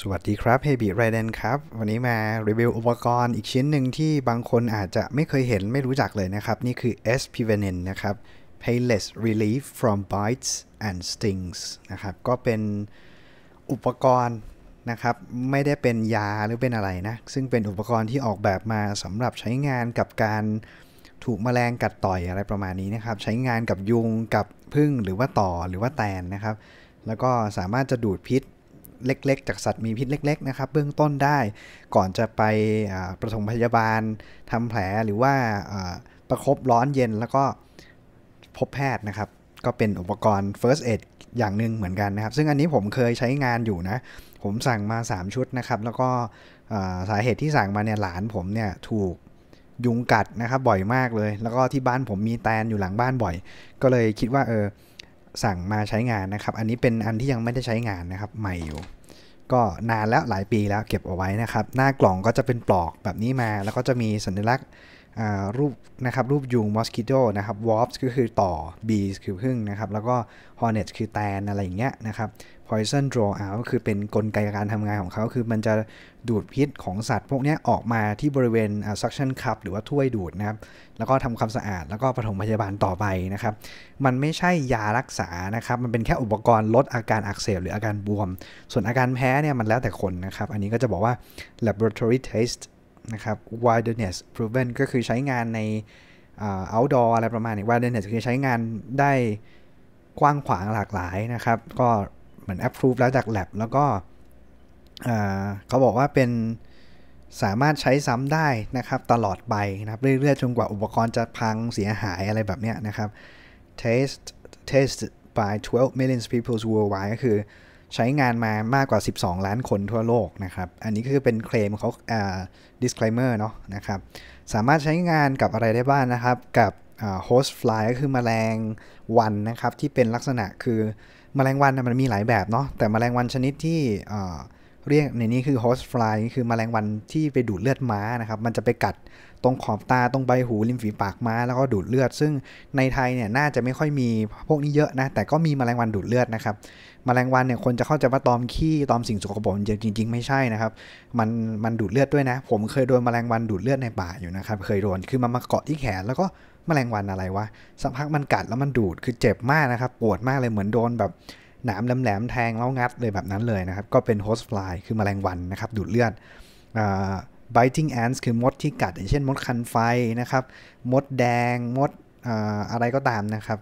สวัสดีครับเฮบิไรเดนครับ วันนี้มารีวิวอุปกรณ์อีกชิ้นหนึ่งที่บางคนอาจจะไม่เคยเห็นไม่รู้จักเลยนะครับ นี่คือ S p v e n e n นะครับ Painless Relief from Bites and Stings นะครับก็เป็นอุปกรณ์นะครับ ไม่ได้เป็นยาหรือเป็นอะไรนะ ซึ่งเป็นอุปกรณ์ที่ออกแบบมาสำหรับใช้งานกับการถูกมแมลงกัดต่อยอะไรประมาณนี้นะครับ ใช้งานกับยุงกับพึ่งหรือว่าต่อหรือว่าแตนนะครับแล้วก็สามารถจะดูดพิษเล็ก ๆ จากสัตว์ มีพิษเล็ก ๆ นะครับเบื้องต้นได้ก่อนจะไปประถมพยาบาลทำแผลหรือว่าประครบร้อนเย็นแล้วก็พบแพทย์นะครับ ก็เป็นอุปกรณ์ first aid อย่างหนึ่งเหมือนกันนะครับ ซึ่งอันนี้ผมเคยใช้งานอยู่นะ ผมสั่งมา 3 ชุดนะครับ แล้วก็สาเหตุที่สั่งมาเนี่ยหลานผมเนี่ยถูกยุงกัดนะครับบ่อยมากเลย แล้วก็ที่บ้านผมมีแตนอยู่หลังบ้านบ่อย ก็เลยคิดว่าเออสั่งมาใช้งานนะครับ อันนี้เป็นอันที่ยังไม่ได้ใช้งานนะครับ ใหม่อยู่ ก็นานแล้วหลายปีแล้วเก็บเอาไว้นะครับ หน้ากล่องก็จะเป็นปลอกแบบนี้มาแล้วก็จะมีสัญลักษณ์รูปนะครับรูปยุงมอสคิโตนะครับวอส์ฟก็คือต่อบีสคือพึ่งนะครับแล้วก็ฮอร์เนตคือแตนอะไรอย่างเงี้ยนะครับพ o ซซ o นดร a w อ u ก็คือเป็นนกลไกการทำงานของเขาคือมันจะดูดพิษของสัตว์ พวกนี้ออกมาที่บริเวณ suction cup หรือว่าถ้วยดูดนะครับแล้วก็ทำความสะอาดแล้วก็ปฐมพยาบาลต่อไปนะครับมันไม่ใช่ยารักษานะครับมันเป็นแค่อุปกรณ์ลดอาการอักเสบ หรืออาการบวม ส่วนอาการแพ้เนี่ยมันแล้วแต่คนนะครับอันนี้ก็จะบอกว่า laboratory test นะครับ wilderness proven ก็คือใช้งานใน outdoor อะไรประมาณนี้ wilderness คือใช้งานได้กว้างขวางหลากหลายนะครับ ก็เหมือน approve แล้วจาก lab แล้วก็เขาบอกว่าเป็นสามารถใช้ซ้ำได้นะครับ ตลอดไปนะครับ เรื่อยๆจนกว่าอุปกรณ์จะพังเสียหายอะไรแบบนี้นะครับ test test by 12 million people worldwide ก็คือใช้งานมามากกว่า 12 ล้านคนทั่วโลกนะครับ อันนี้คือเป็นเคลมเขาอ่า disclaimer เนาะนะครับ สามารถใช้งานกับอะไรได้บ้างนนะครับ กับ host fly ก็คือมแมลงวันนะครับ ที่เป็นลักษณะคือมแมลงวันมันมีหลายแบบเนาะ แต่มแมลงวันชนิดที่อ่าเรียกในนี้คือ host fly คือมแมลงวันที่ไปดูดเลือดม้านะครับมันจะไปกัดตรงขอบตาตรงใบหูริมฝีปากม้าแล้วก็ดูดเลือด ซึ่งในไทยเนี่ยน่าจะไม่ค่อยมีพวกนี้เยอะนะ แต่ก็มีมแมลงวันดูดเลือดนะครับมแมลงวันเนี่ยคนจะเข้าใจว่าตอมขี้ตอมสิ่งสกปรกจริงๆไม่ใช่นะครับมันมันดูดเลือดด้วยนะ ผมเคยโดนมแมลงวันดูดเลือดในป่าอยู่นะครับเคยโดนคือมันมาเกาะที่แขน แล้วก็มแมลงวันอะไรวะสักพักมันกัดแล้วมันดูดคือเจ็บมากนะครับปวดมากเลยเหมือนโดนแบบหนามแหลมมแทงแล้วงัดเลยแบบนั้นเลยนะครับ ก็เป็นสต์ฟลายคือมแมลงวันนะครับ ดูดเลือด biting ants คือมดที่กัดอย่างเช่นมดคันไฟนะครับ มดแดงมดอะไรก็ตามนะครับ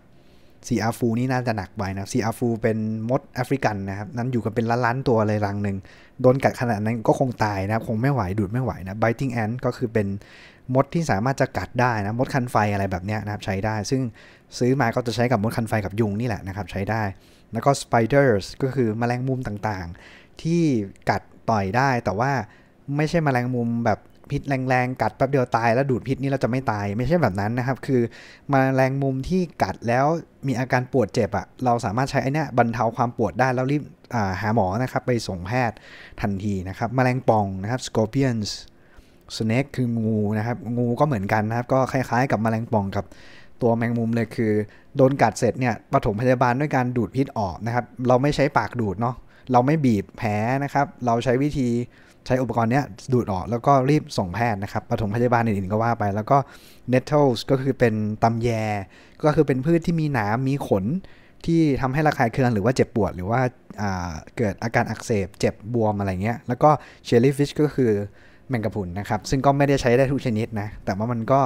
ซีอาฟูนี่น่าจะหนักไปนะซีอาฟูเป็น มด แอฟริกัน นะครับ นั้น อยู่กันเป็น ล้านๆตัวเลยรังหนึ่ง โดนกัดขนาด นั้นก็คงตาย นะครับ คงไม่ไหวดูดไม่ไหวนะ b i t งแอนด์ก็คือเป็นมดที่สามารถจะกัดได้ นะ มดคันไฟอะไรแบบนี้นะครับ ใช้ได้ ซึ่งซื้อมาก็จะใช้กับมดคันไฟกับยุงนี่แหละนะครับใช้ได้ แล้วก็สไปเดอร์สก็คือมแมลงมุมต่างๆ ที่กัดต่อยได้ แต่ว่าไม่ใช่มแมลงมุมแบบพิษแรงๆกัดแป๊บเดียวตายแล้วดูดพิษนี่เราจะไม่ตาย ไม่ใช่แบบนั้นนะครับ คือ มาแรงมุมที่กัดแล้วมีอาการปวดเจ็บอะ่ะเราสามารถใช้ไอ้นี่บรรเทาความปวดได้แล้วรีบหาหมอนะครับไปส่งแพทย์ทันทีนะครับมแมลงป่อง นะครับ scorpions snake คืองูนะครับงูก็เหมือนกันนะครับ ก็คล้ายๆกับมแมลงป่องกับ ตัวแมงมุมเลยคือ โดนกัดเสร็จเนี่ยปฐมพยาบาลด้วยการดูดพิษออกนะครับเราไม่ใช้ปากดูดเนาะเราไม่บีบแผลนะครับเราใช้วิธีใช้อุปกรณ์เนี้ยดูดออกแล้วก็รีบส่งแพทย์นะครับปฐมพยาบาลอื่นๆก็ว่าไป แล้วก็ nettles ก็คือเป็นตำแย ก็คือเป็นพืชที่มีหนามมีขนที่ทำให้ระคายเคืองหรือว่าเจ็บปวด หรือว่าเกิดอาการอักเสบเจ็บบวมอะไรเงี้ย แล้วก็เชลล y f ฟิชก็คือแมงกะพรุนนะครับ ซึ่งก็ไม่ได้ใช้ได้ทุกชนิดนะ แต่ว่ามันก็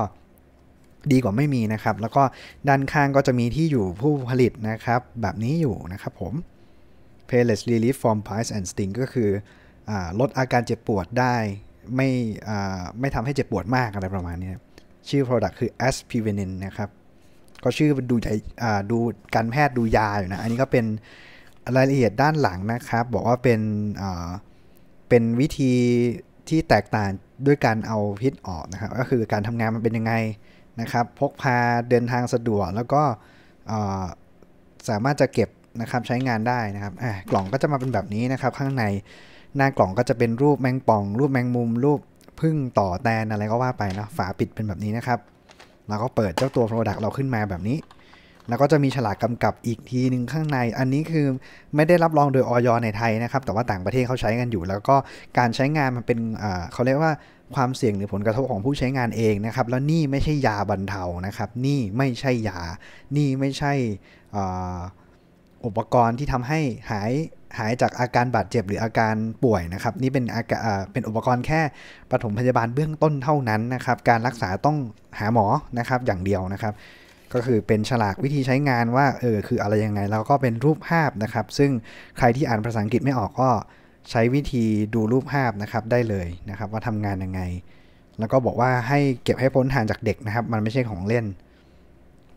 ดีกว่าไม่มีนะครับ แล้วก็ด้านข้างก็จะมีที่อยู่ผู้ผลิตนะครับ แบบนี้อยู่นะครับ ผม Payless Relief from Price and Sting ก็คือลดอาการเจ็บปวดได้ ไม่ไม่ทำให้เจ็บปวดมาก อะไรประมาณนี้ ชื่อ product คือ a s p i v n i n นะครับก็ชื่อดูใจดูการแพทย์ดูยาอยู่นะอันนี้ก็เป็นรายละเอียดด้านหลังนะครับ บอกว่าเป็นเป็นวิธีที่แตกต่างด้วยการเอาพิษออกนะครับ ก็คือการทำงานมันเป็นยังไงนะครับ พกพาเดินทางสะดวกแล้วก็สามารถจะเก็บนะครับใช้งานได้นะครับ กล่องก็จะมาเป็นแบบนี้นะครับข้างในหน้ากล่องก็จะเป็นรูปแมงป่อง รูปแมงมุมรูปพึ่งต่อแตนอะไรก็ว่าไปนะฝาปิดเป็นแบบนี้นะครับเราก็เปิดเจ้าตัว Product เราขึ้นมาแบบนี้ แล้วก็จะมีฉลากกำกับอีกทีหนึ่งข้างในอันนี้คือไม่ได้รับรองโดยออยในไทยนะครับ แต่ว่าต่างประเทศเขาใช้กันอยู่ แล้วก็การใช้งานมันเป็นเขาเรียกว่าความเสี่ยงหรือผลกระทบของผู้ใช้งานเองนะครับแล้วนี่ไม่ใช่ยาบรรเทานะครับ นี่ไม่ใช่ยานี่ไม่ใช่อุปกรณ์ที่ทำให้หายหายจากอาการบาดเจ็บหรืออาการป่วยนะครับ นี่เป็นอาการเป็นอุปกรณ์แค่ ปฐมพยาบาลเบื้องต้นเท่านั้นนะครับ การรักษาต้องหาหมอนะครับอย่างเดียวนะครับ ก็คือเป็นฉลากวิธีใช้งานว่าเออคืออะไรยังไงแล้วก็เป็นรูปภาพนะครับ ซึ่งใครที่อ่านภาษาอังกฤษไม่ออกก็ใช้วิธีดูรูปภาพนะครับได้เลยนะครับ ว่าทำงานยังไง แล้วก็บอกว่าให้เก็บให้พ้นห่างจากเด็กนะครับ มันไม่ใช่ของเล่น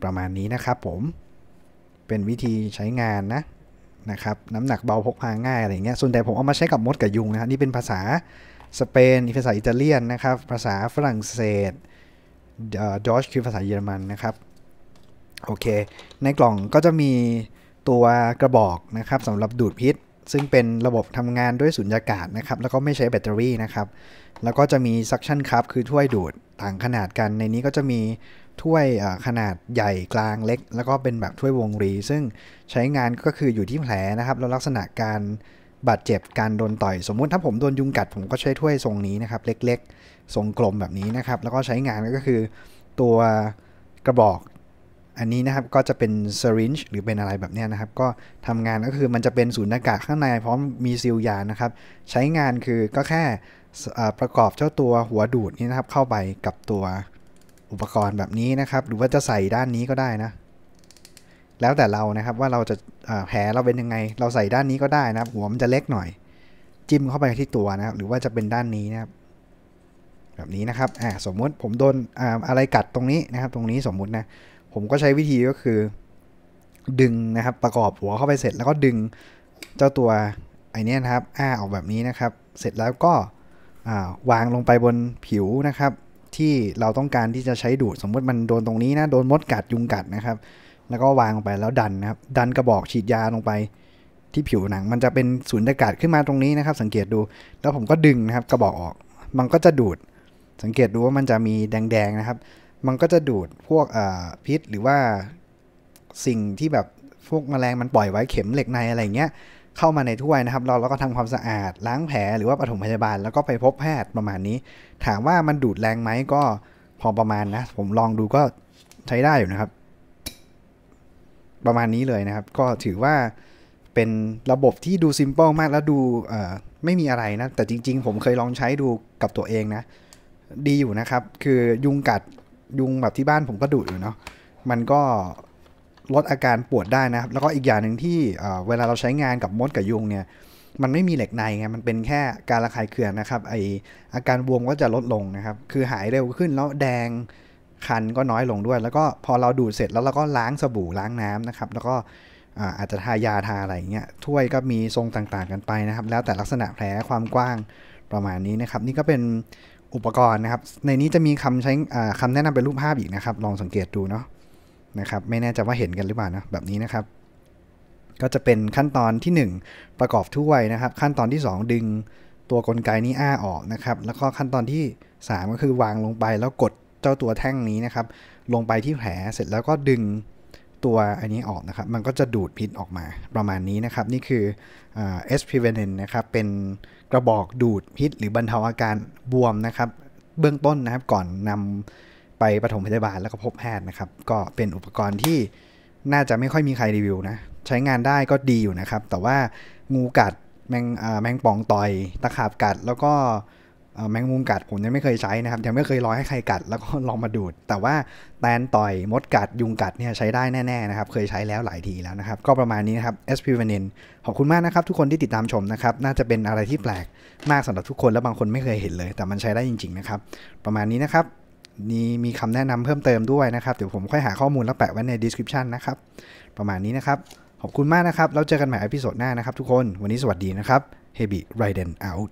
ประมาณนี้นะครับ ผมเป็นวิธีใช้งานนะนะครับ น้ำหนักเบาพกพาง่ายอะไรเงี้ยส่วนใหญ่ผมเอามาใช้กับมดกับยุงนะนี่เป็นภาษาสเปนภาษาอิตาเลียนนะครับ ภาษาฝรั่งเศสดอชคือภาษาเยอรมันนะครับ โอเค ในกล่องก็จะมีตัวกระบอกนะครับสำหรับดูดพิษซึ่งเป็นระบบทำงานด้วยสุญญากาศนะครับ แล้วก็ไม่ใช้แบตเตอรี่นะครับ แล้วก็จะมีซักชั่นคัพคือถ้วยดูดต่างขนาดกัน ในนี้ก็จะมีถ้วยขนาดใหญ่กลางเล็ก แล้วก็เป็นแบบถ้วยวงรี ซึ่งใช้งานก็คืออยู่ที่แผลนะครับแล้วลักษณะการบาดเจ็บการโดนต่อย สมมุติถ้าผมโดนยุงกัด ผมก็ใช้ถ้วยทรงนี้นะครับ เล็กๆ ทรงกลมแบบนี้นะครับ แล้วก็ใช้งานก็คือตัวกระบอกอันนี้นะครับก็จะเป็นซริน์หรือเป็นอะไรแบบนี้นะครับ ก็ทำงานก็คือมันจะเป็นศูนย์อากาศข้างในพร้อมมีซิลยานะครับ ใช้งานคือก็แค่ประกอบเจ้าตัวหัวดูดนี่นะครับ เข้าไปกับตัวอุปกรณ์แบบนี้นะครับ หรือว่าจะใส่ด้านนี้ก็ได้นะ แล้วแต่เรานะครับว่าเราจะแผลเราเป็นยังไง เราใส่ด้านนี้ก็ได้นะครับหัวมันจะเล็กหน่อยจิ้มเข้าไปที่ตัวนะครับหรือว่าจะเป็นด้านนี้นะครับ แบบนี้นะครับอ่าสมมุติผมโดนออะไรกัดตรงนี้นะครับ ตรงนี้สมมุตินะผมก็ใช้วิธีก็คือ ดึงนะครับประกอบหัวเข้าไปเสร็จแล้วก็ดึงเจ้าตัวไอเนี้ยนะครับอ้าออกแบบนี้นะครับ เสร็จแล้วก็วางลงไปบนผิวนะครับ ที่เราต้องการที่จะใช้ดูดสมมติมันโดนตรงนี้นะโดนมดกัดยุงกัดนะครับ แล้วก็วางลงไปแล้วดันนะครับ ดันกระบอกฉีดยาลงไปที่ผิวหนัง มันจะเป็นสูญอากาศขึ้นมาตรงนี้นะครับ สังเกตดูแล้วผมก็ดึงนะครับกระบอกออกมันก็จะดูดสังเกตดูว่ามันจะมีแดงๆนะครับมันก็จะดูดพวกพิษ หรือว่าสิ่งที่แบบพวกมแมลงมันปล่อยไว้เข็มเหล็กในอะไรเงี้ยเข้ามาในถ้วยนะครับเราเราก็ทำความสะอาดล้างแผล หรือว่าปฐมพยาบาลแล้วก็ไปพบแพทย์ประมาณนี้ ถามว่ามันดูดแรงไหมก็พอประมาณนะผมลองดูก็ใช้ได้อยู่นะครับ ประมาณนี้เลยนะครับ ก็ถือว่าเป็นระบบที่ดูซิมเปิลมากแล้วดูไม่มีอะไรนะแต่จริงๆ ผมเคยลองใช้ดูกับตัวเองนะดีอยู่นะครับ คือยุงกัดยุงแบบที่บ้านผมก็ดุอยู่เนาะ มันก็ลดอาการปวดได้นะครับ แล้วก็อีกอย่างหนึ่งที่เวลาเราใช้งานกับมดกับยุงเนี่ย มันไม่มีเหล็กในไง มันเป็นแค่การระคายเคืองนะครับ ไออาการบวมก็จะลดลงนะครับ คือหายเร็วขึ้นแล้วแดง คันก็น้อยลงด้วย แล้วก็พอเราดูดเสร็จแล้วเราก็ล้างสบู่ล้างน้ำนะครับ แล้วก็อาจจะทา ยา ทาอะไรเงี้ย ถ้วยก็มีทรงต่าง ๆกันไปนะครับ แล้วแต่ลักษณะแผลความกว้างประมาณนี้นะครับ นี่ก็เป็นอุปกรณ์นะครับในนี้จะมีคำใช้คำแนะนำเป็นรูปภาพอีกนะครับ ลองสังเกตดูเนาะนะครับไม่แน่ใจว่าเห็นกันหรือเปล่านะแบบนี้นะครับ ก็จะเป็นขั้นตอนที่ 1 ประกอบถ้วยนะครับ ขั้นตอนที่ 2 ดึงตัวกลไกนี้อ้าออกนะครับ แล้วก็ขั้นตอนที่ 3 ก็คือวางลงไปแล้วกดเจ้าตัวแท่งนี้นะครับ ลงไปที่แผลเสร็จแล้วก็ดึงตัวอันนี้ออกนะครับมันก็จะดูดพิษออกมา ประมาณนี้นะครับ นี่คือ S p r e v e n t นะครับ เป็นกระบอกดูดพิษหรือบรรเทา อาการบวมนะครับ เบื้องต้นนะครับ ก่อนนำไปปฐมพยาบาลแล้วก็พบแพทย์นะครับ ก็เป็นอุปกรณ์ที่น่าจะไม่ค่อยมีใครรีวิว นะ ใช้งานได้ก็ดี อยู่ นะครับ แต่ว่างูกัดแมงแมงป่องต่อย ตะขาบกัดแล้วก็แมงมุมกัดผมยังไม่เคยใช้นะครับยังไม่เคยลอยให้ใครกัดแล้วก็ลองมาดูด แต่ว่าแตนต่อยมดกัดยุงกัดเนี่ยใช้ได้แน่ๆนะครับเคยใช้แล้วหลายทีแล้วนะครับ ก็ประมาณนี้นะครับ SP v a n i n ขอบคุณมากนะครับ ทุกคนที่ติดตามชมนะครับน่าจะเป็นอะไรที่แปลกมากสำหรับทุกคนและบางคนไม่เคยเห็นเลย แต่มันใช้ได้จริงๆนะครับประมาณนี้นะครับนี่มีคำแนะนำเพิ่มเติมด้วยนะครับเดี๋ยวผมค่อยหาข้อมูลแล้วแปะไว้ในดีสคริปชันนะครับประมาณนี้นะครับขอบคุณมากนะครับแล้วเจอกันใหม่อพิโซดหน้านะครับทุกคนวันนี้สวัสดีนะครับ h e a v Raiden out